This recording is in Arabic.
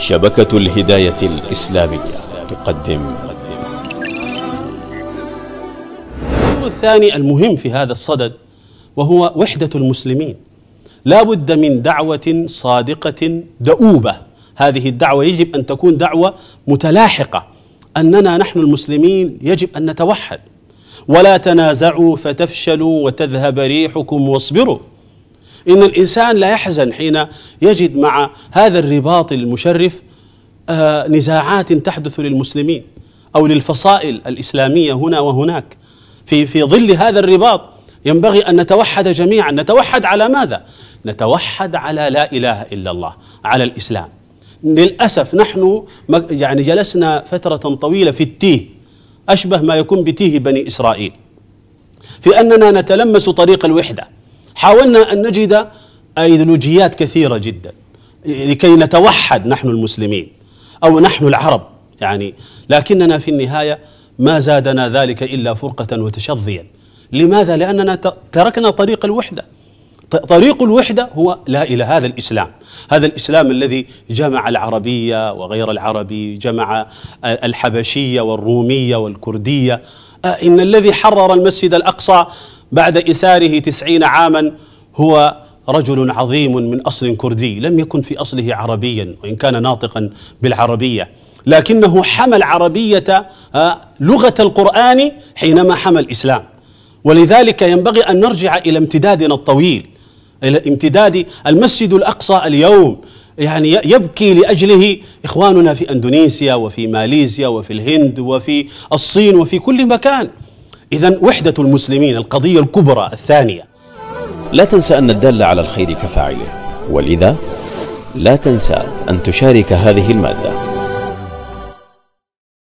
شبكة الهداية الإسلامية تقدم الثاني المهم في هذا الصدد وهو وحدة المسلمين لا بد من دعوة صادقة دؤوبة هذه الدعوة يجب أن تكون دعوة متلاحقة أننا نحن المسلمين يجب أن نتوحد ولا تنازعوا فتفشلوا وتذهب ريحكم واصبروا إن الإنسان لا يحزن حين يجد مع هذا الرباط المشرف آه، نزاعات تحدث للمسلمين أو للفصائل الإسلامية هنا وهناك في في ظل هذا الرباط ينبغي أن نتوحد جميعا نتوحد على ماذا؟ نتوحد على لا إله إلا الله على الإسلام للأسف نحن يعني جلسنا فترة طويلة في التيه أشبه ما يكون بتيه بني إسرائيل في أننا نتلمس طريق الوحدة حاولنا أن نجد أيديولوجيات كثيرة جدا لكي نتوحد نحن المسلمين أو نحن العرب يعني لكننا في النهاية ما زادنا ذلك إلا فرقة وتشظيا لماذا؟ لأننا تركنا طريق الوحدة طريق الوحدة هو لا إلى هذا الإسلام هذا الإسلام الذي جمع العربية وغير العربي جمع الحبشية والرومية والكردية آه، إن الذي حرر المسجد الأقصى بعد إساره تسعين عاما هو رجل عظيم من أصل كردي لم يكن في أصله عربيا وإن كان ناطقا بالعربية لكنه حمى العربية آه، لغة القرآن حينما حمى الإسلام ولذلك ينبغي أن نرجع إلى امتدادنا الطويل إلى امتداد المسجد الأقصى اليوم يعني يبكي لاجله اخواننا في اندونيسيا وفي ماليزيا وفي الهند وفي الصين وفي كل مكان إذا وحدة المسلمين القضية الكبرى الثانية لا تنسى أن الدالة على الخير كفاعله ولذا لا تنسى أن تشارك هذه المادة